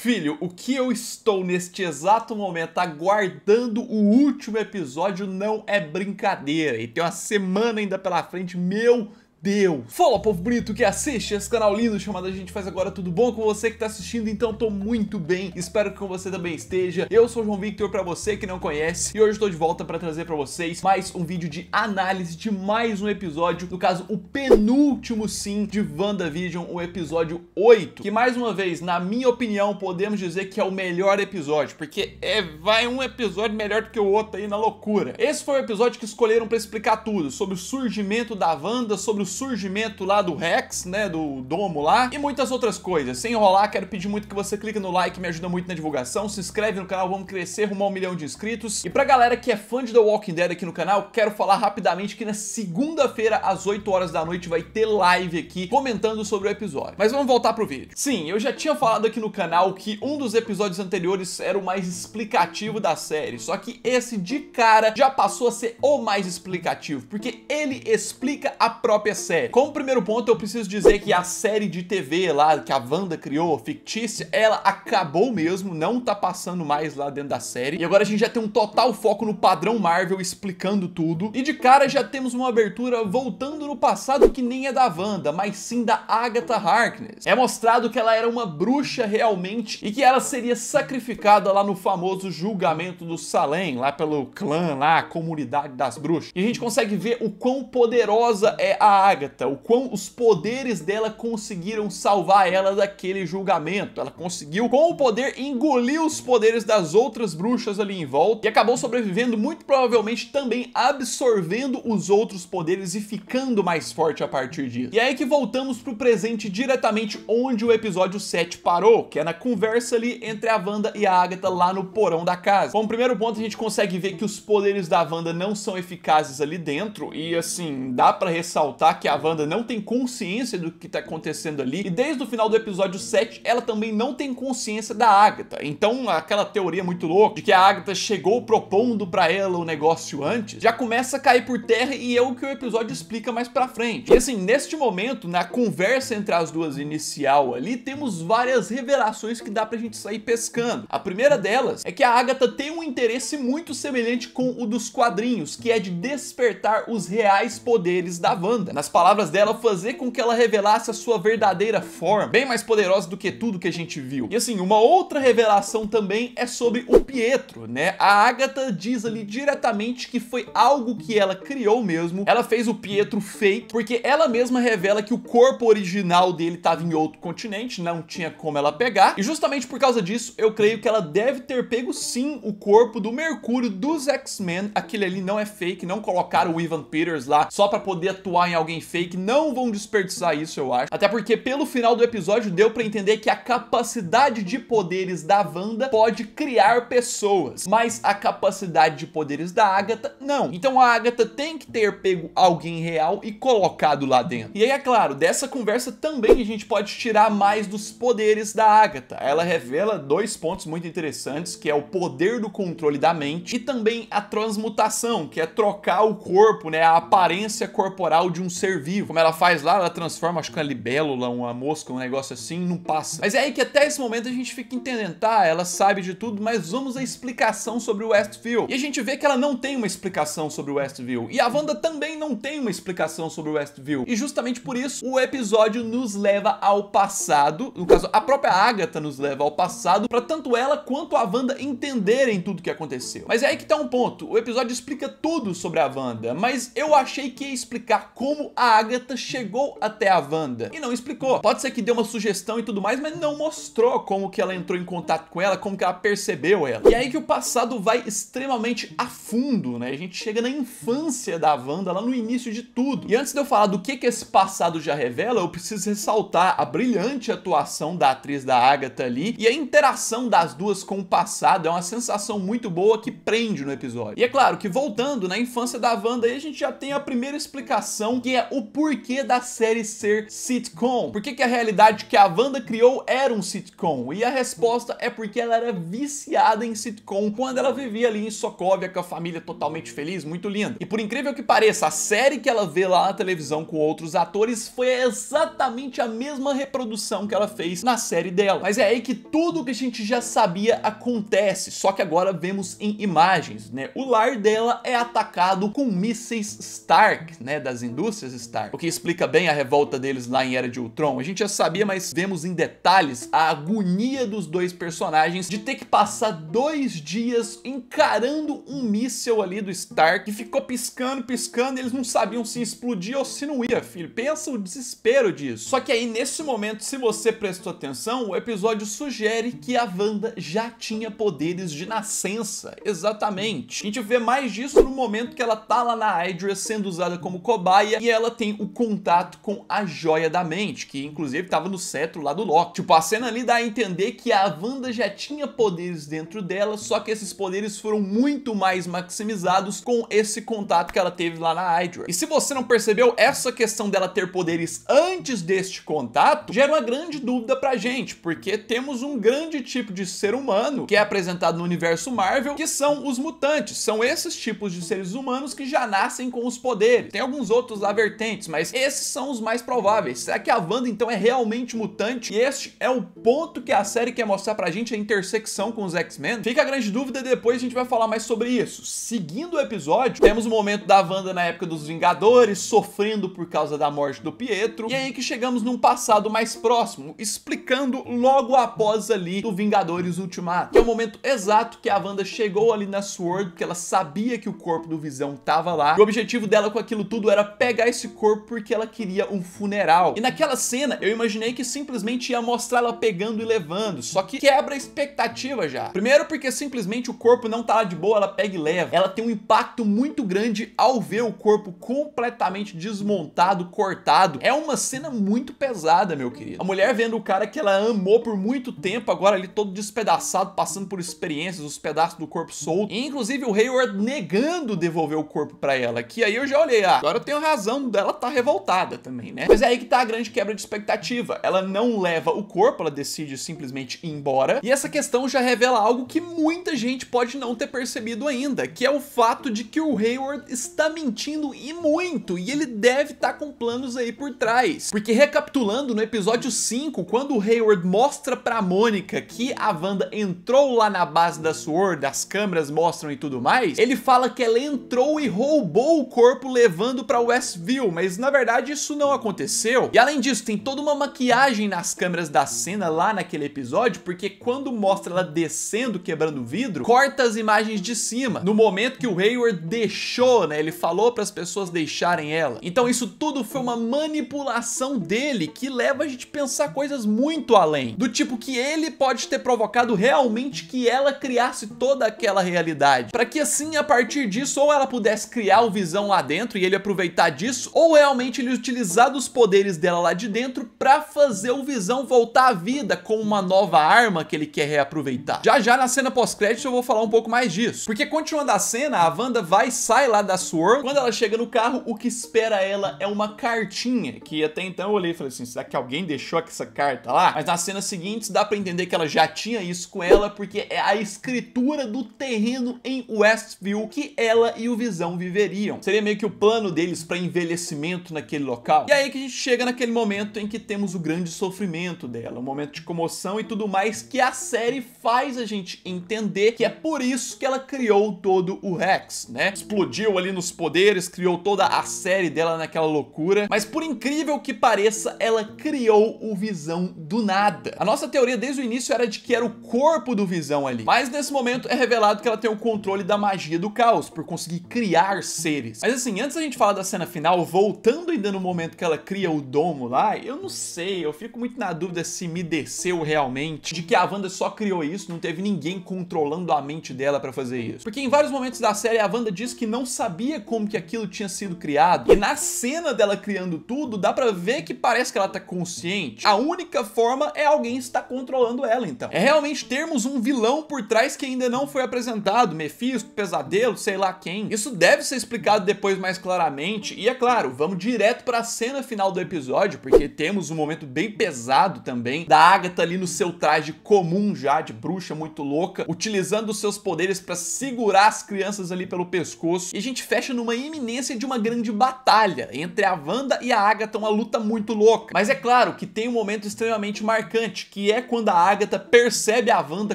Filho, o que eu estou neste exato momento aguardando o último episódio não é brincadeira. E tem uma semana ainda pela frente, meu Deu? Fala povo bonito que assiste esse canal lindo chamado A Gente Faz Agora, tudo bom com você que tá assistindo? Então tô muito bem, espero que com você também esteja. Eu sou o João Victor pra você que não conhece e hoje estou de volta pra trazer pra vocês mais um vídeo de análise de mais um episódio, no caso o penúltimo sim de WandaVision, o episódio 8, que mais uma vez, na minha opinião, podemos dizer que é o melhor episódio, porque é vai um episódio melhor do que o outro aí na loucura. Esse foi o episódio que escolheram pra explicar tudo, sobre o surgimento da Wanda, sobre o surgimento lá do Rex, né, do domo lá, e muitas outras coisas. Sem enrolar, quero pedir muito que você clique no like, me ajuda muito na divulgação, se inscreve no canal, vamos crescer rumo a um milhão de inscritos. E pra galera que é fã de The Walking Dead aqui no canal, quero falar rapidamente que na segunda-feira, às 8 horas da noite, vai ter live aqui comentando sobre o episódio. Mas vamos voltar pro vídeo. Sim, eu já tinha falado aqui no canal que um dos episódios anteriores era o mais explicativo da série, só que esse de cara já passou a ser o mais explicativo, porque ele explica a própria série. Como primeiro ponto, eu preciso dizer que a série de TV lá que a Wanda criou, fictícia, ela acabou mesmo, não tá passando mais lá dentro da série. E agora a gente já tem um total foco no padrão Marvel explicando tudo. E de cara já temos uma abertura voltando no passado que nem é da Wanda, mas sim da Agatha Harkness. É mostrado que ela era uma bruxa realmente e que ela seria sacrificada lá no famoso julgamento do Salem, lá pelo clã, lá, a comunidade das bruxas. E a gente consegue ver o quão poderosa é a o quão os poderes dela conseguiram salvar ela daquele julgamento. Ela conseguiu, com o poder, engolir os poderes das outras bruxas ali em volta e acabou sobrevivendo, muito provavelmente também absorvendo os outros poderes e ficando mais forte a partir disso. E é aí que voltamos pro presente diretamente onde o episódio 7 parou, que é na conversa ali entre a Wanda e a Agatha lá no porão da casa. Bom, primeiro ponto a gente consegue ver que os poderes da Wanda não são eficazes ali dentro e assim, dá para ressaltar que a Wanda não tem consciência do que está acontecendo ali, e desde o final do episódio 7 ela também não tem consciência da Agatha. Então, aquela teoria muito louca de que a Agatha chegou propondo para ela o negócio antes, já começa a cair por terra e é o que o episódio explica mais pra frente. E assim, neste momento, na conversa entre as duas inicial ali, temos várias revelações que dá pra gente sair pescando. A primeira delas é que a Agatha tem um interesse muito semelhante com o dos quadrinhos, que é de despertar os reais poderes da Wanda. Nas palavras dela, fazer com que ela revelasse a sua verdadeira forma, bem mais poderosa do que tudo que a gente viu. E assim, uma outra revelação também é sobre o Pietro, né? A Agatha diz ali diretamente que foi algo que ela criou mesmo. Ela fez o Pietro fake, porque ela mesma revela que o corpo original dele estava em outro continente, não tinha como ela pegar. E justamente por causa disso, eu creio que ela deve ter pego sim o corpo do Mercúrio dos X-Men. Aquele ali não é fake, não colocaram o Ivan Peters lá só para poder atuar em alguém alguém fake, não vão desperdiçar isso, eu acho. Até porque pelo final do episódio deu para entender que a capacidade de poderes da Wanda pode criar pessoas, mas a capacidade de poderes da Agatha não. Então a Agatha tem que ter pego alguém real e colocado lá dentro. E aí é claro, dessa conversa também a gente pode tirar mais dos poderes da Agatha. Ela revela dois pontos muito interessantes, que é o poder do controle da mente e também a transmutação, que é trocar o corpo, né, a aparência corporal de um ser vivo. Como ela faz lá, ela transforma, acho que uma libélula, uma mosca, um negócio assim, não passa. Mas é aí que até esse momento a gente fica entendendo, tá? Ela sabe de tudo, mas vamos à explicação sobre o Westview. E a gente vê que ela não tem uma explicação sobre o Westview. E a Wanda também não tem uma explicação sobre o Westview. E justamente por isso, o episódio nos leva ao passado. No caso, a própria Agatha nos leva ao passado, para tanto ela quanto a Wanda entenderem tudo que aconteceu. Mas é aí que tá um ponto. O episódio explica tudo sobre a Wanda, mas eu achei que ia explicar como a Agatha chegou até a Wanda. E não explicou. Pode ser que deu uma sugestão e tudo mais, mas não mostrou como que ela entrou em contato com ela, como que ela percebeu ela. E é aí que o passado vai extremamente a fundo, né? A gente chega na infância da Wanda, lá no início de tudo. E antes de eu falar do que que esse passado já revela, eu preciso ressaltar a brilhante atuação da atriz da Agatha ali e a interação das duas com o passado. É uma sensação muito boa que prende no episódio. E é claro que voltando na infância da Wanda, aí a gente já tem a primeira explicação que é é o porquê da série ser sitcom. Por que, que a realidade que a Wanda criou era um sitcom? E a resposta é porque ela era viciada em sitcom quando ela vivia ali em Sokovia com a família totalmente feliz, muito linda. E por incrível que pareça, a série que ela vê lá na televisão com outros atores foi exatamente a mesma reprodução que ela fez na série dela. Mas é aí que tudo que a gente já sabia acontece, só que agora vemos em imagens, né? O lar dela é atacado com mísseis Stark, né, das indústrias Stark, o que explica bem a revolta deles lá em Era de Ultron. A gente já sabia, mas vemos em detalhes a agonia dos dois personagens de ter que passar dois dias encarando um míssel ali do Stark que ficou piscando, piscando, e eles não sabiam se explodia ou se não ia, filho. Pensa o desespero disso. Só que aí, nesse momento, se você prestou atenção, o episódio sugere que a Wanda já tinha poderes de nascença. Exatamente. A gente vê mais disso no momento que ela tá lá na Hydra sendo usada como cobaia e ela ela tem o contato com a joia da mente, que inclusive estava no cetro lá do Loki. Tipo, a cena ali dá a entender que a Wanda já tinha poderes dentro dela, só que esses poderes foram muito mais maximizados com esse contato que ela teve lá na Hydra. E se você não percebeu, essa questão dela ter poderes antes deste contato gera uma grande dúvida pra gente, porque temos um grande tipo de ser humano que é apresentado no universo Marvel, que são os mutantes. São esses tipos de seres humanos que já nascem com os poderes. Tem alguns outros lá vertentes, mas esses são os mais prováveis. Será que a Wanda então é realmente mutante? E este é o ponto que a série quer mostrar pra gente, a intersecção com os X-Men? Fica a grande dúvida, depois a gente vai falar mais sobre isso. Seguindo o episódio, temos o momento da Wanda na época dos Vingadores, sofrendo por causa da morte do Pietro, e é aí que chegamos num passado mais próximo, explicando logo após ali do Vingadores Ultimato, que é o momento exato que a Wanda chegou ali na SWORD, porque ela sabia que o corpo do Visão tava lá, e o objetivo dela com aquilo tudo era pegar esse esse corpo porque ela queria um funeral. E naquela cena, eu imaginei que simplesmente ia mostrar ela pegando e levando, só que quebra a expectativa já. Primeiro porque simplesmente o corpo não tá lá de boa, ela pega e leva. Ela tem um impacto muito grande ao ver o corpo completamente desmontado, cortado. É uma cena muito pesada, meu querido. A mulher vendo o cara que ela amou por muito tempo, agora ali todo despedaçado, passando por experiências, os pedaços do corpo solto. E, inclusive o Hayward negando devolver o corpo para ela, que aí eu já olhei, ah, agora eu tenho razão dentro dela tá revoltada também, né? Mas é aí que tá a grande quebra de expectativa. Ela não leva o corpo, ela decide simplesmente ir embora. E essa questão já revela algo que muita gente pode não ter percebido ainda, que é o fato de que o Hayward está mentindo e muito, e ele deve estar tá com planos aí por trás. Porque recapitulando, no episódio 5, quando o Hayward mostra pra Mônica que a Wanda entrou lá na base da SWORD, as câmeras mostram e tudo mais, ele fala que ela entrou e roubou o corpo levando pra Westview viu, mas na verdade isso não aconteceu. E além disso, tem toda uma maquiagem nas câmeras da cena lá naquele episódio, porque quando mostra ela descendo, quebrando o vidro, corta as imagens de cima, no momento que o Hayward deixou, né? Ele falou para as pessoas deixarem ela. Então isso tudo foi uma manipulação dele que leva a gente a pensar coisas muito além, do tipo que ele pode ter provocado realmente que ela criasse toda aquela realidade, para que assim a partir disso ou ela pudesse criar o visão lá dentro e ele aproveitar disso isso, ou realmente ele utilizar dos poderes dela lá de dentro pra fazer o Visão voltar à vida com uma nova arma que ele quer reaproveitar. Já já na cena pós-crédito eu vou falar um pouco mais disso. Porque continuando a cena, a Wanda vai e sai lá da Sword. Quando ela chega no carro, o que espera ela é uma cartinha, que até então eu olhei e falei assim, será que alguém deixou essa carta lá? Mas na cena seguinte dá pra entender que ela já tinha isso com ela, porque é a escritura do terreno em Westview que ela e o Visão viveriam. Seria meio que o plano deles pra envelhecer envelhecimento naquele local. E aí que a gente chega naquele momento em que temos o grande sofrimento dela, o um momento de comoção e tudo mais que a série faz a gente entender que é por isso que ela criou todo o Rex, né? Explodiu ali nos poderes, criou toda a série dela naquela loucura, mas por incrível que pareça, ela criou o Visão do nada. A nossa teoria desde o início era de que era o corpo do Visão ali, mas nesse momento é revelado que ela tem o controle da magia do caos, por conseguir criar seres. Mas assim, antes da gente falar da cena final, voltando ainda no momento que ela cria o domo lá, eu não sei, eu fico muito na dúvida se me desceu realmente, de que a Wanda só criou isso, não teve ninguém controlando a mente dela para fazer isso. Porque em vários momentos da série a Wanda diz que não sabia como que aquilo tinha sido criado, e na cena dela criando tudo, dá para ver que parece que ela tá consciente. A única forma é alguém estar controlando ela, então. É realmente termos um vilão por trás que ainda não foi apresentado, Mephisto, Pesadelo, sei lá quem. Isso deve ser explicado depois mais claramente, e é claro claro, vamos direto para a cena final do episódio, porque temos um momento bem pesado também da Agatha ali no seu traje comum já de bruxa muito louca, utilizando os seus poderes para segurar as crianças ali pelo pescoço. E a gente fecha numa iminência de uma grande batalha entre a Wanda e a Agatha, uma luta muito louca. Mas é claro que tem um momento extremamente marcante, que é quando a Agatha percebe a Wanda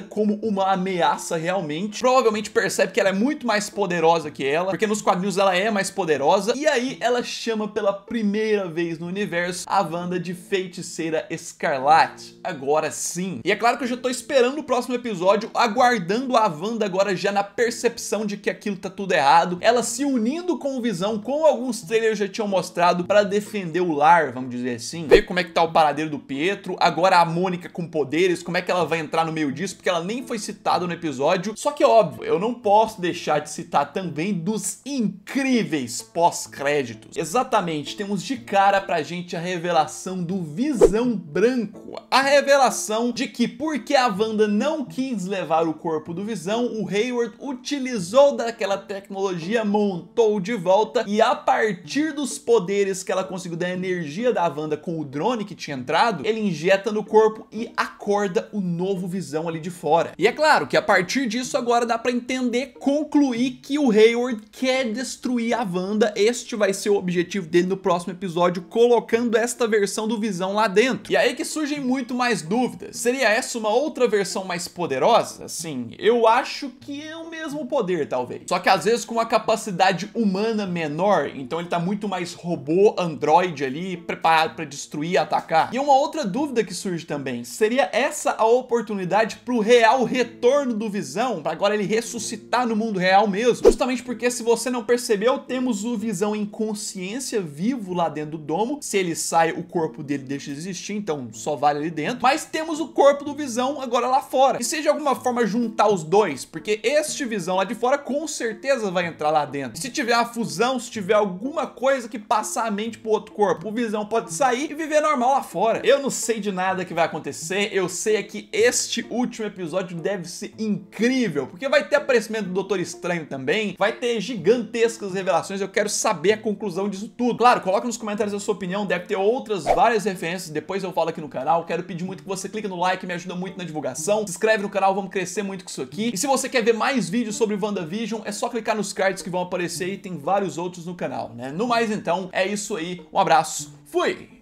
como uma ameaça realmente. Provavelmente percebe que ela é muito mais poderosa que ela, porque nos quadrinhos ela é mais poderosa. E aí ela chama pela primeira vez no universo a Wanda de feiticeira escarlate. Agora sim. E é claro que eu já tô esperando o próximo episódio, aguardando a Wanda agora já na percepção de que aquilo tá tudo errado. Ela se unindo com o Visão, como alguns trailers já tinham mostrado, para defender o lar, vamos dizer assim. Ver como é que tá o paradeiro do Pietro, agora a Mônica com poderes, como é que ela vai entrar no meio disso, porque ela nem foi citada no episódio. Só que óbvio, eu não posso deixar de citar também dos incríveis pós-créditos. Exatamente, temos de cara pra gente a revelação do Visão Branco. A revelação de que porque a Wanda não quis levar o corpo do Visão, o Hayward utilizou daquela tecnologia, montou de volta e a partir dos poderes que ela conseguiu da energia da Wanda com o drone que tinha entrado, ele injeta no corpo e a acorda o novo Visão ali de fora. E é claro que a partir disso agora dá para entender, concluir que o Hayward quer destruir a Wanda. Este vai ser o objetivo dele no próximo episódio, colocando esta versão do Visão lá dentro. E aí que surgem muito mais dúvidas. Seria essa uma outra versão mais poderosa? Sim, eu acho que é o mesmo poder, talvez. Só que às vezes com uma capacidade humana menor, então ele tá muito mais robô, android ali, preparado para destruir, atacar. E uma outra dúvida que surge também, seria essa a oportunidade para o real retorno do Visão, para agora ele ressuscitar no mundo real mesmo. Justamente porque se você não percebeu, temos o Visão em consciência vivo lá dentro do domo. Se ele sai, o corpo dele deixa de existir, então só vale ali dentro. Mas temos o corpo do Visão agora lá fora. E seja de alguma forma juntar os dois, porque este Visão lá de fora com certeza vai entrar lá dentro. E se tiver a fusão, se tiver alguma coisa que passar a mente pro outro corpo, o Visão pode sair e viver normal lá fora. Eu não sei de nada que vai acontecer, eu eu sei é que este último episódio deve ser incrível, porque vai ter aparecimento do Doutor Estranho também, vai ter gigantescas revelações, eu quero saber a conclusão disso tudo. Claro, coloca nos comentários a sua opinião, deve ter outras várias referências, depois eu falo aqui no canal, quero pedir muito que você clique no like, me ajuda muito na divulgação, se inscreve no canal, vamos crescer muito com isso aqui. E se você quer ver mais vídeos sobre WandaVision, é só clicar nos cards que vão aparecer e tem vários outros no canal, né? No mais então, é isso aí, um abraço, fui!